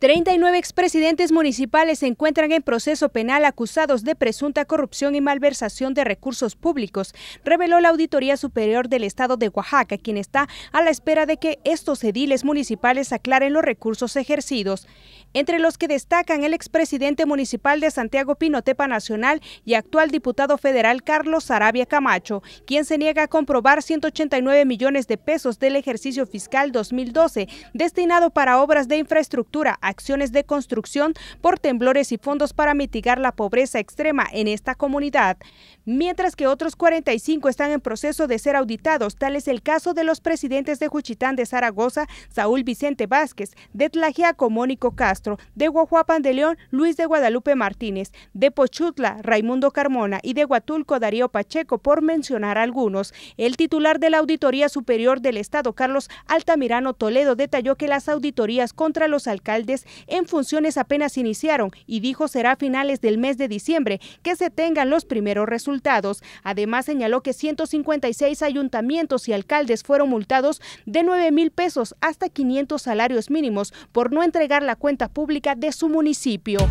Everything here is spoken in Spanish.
39 expresidentes municipales se encuentran en proceso penal acusados de presunta corrupción y malversación de recursos públicos, reveló la Auditoría Superior del Estado de Oaxaca, quien está a la espera de que estos ediles municipales aclaren los recursos ejercidos, entre los que destacan el expresidente municipal de Santiago Pinotepa Nacional y actual diputado federal Carlos Arabia Camacho, quien se niega a comprobar 189 millones de pesos del ejercicio fiscal 2012 destinado para obras de infraestructura acciones de construcción por temblores y fondos para mitigar la pobreza extrema en esta comunidad, mientras que otros 45 están en proceso de ser auditados, tal es el caso de los presidentes de Juchitán de Zaragoza, Saúl Vicente Vázquez, de Tlajiaco, Mónico Castro, de Guajuapan de León, Luis de Guadalupe Martínez, de Pochutla, Raimundo Carmona y de Huatulco, Darío Pacheco, por mencionar algunos. El titular de la Auditoría Superior del Estado, Carlos Altamirano Toledo, detalló que las auditorías contra los alcaldes en funciones apenas iniciaron y dijo será a finales del mes de diciembre que se tengan los primeros resultados. Además señaló que 156 ayuntamientos y alcaldes fueron multados de 9 mil pesos hasta 500 salarios mínimos por no entregar la cuenta pública de su municipio.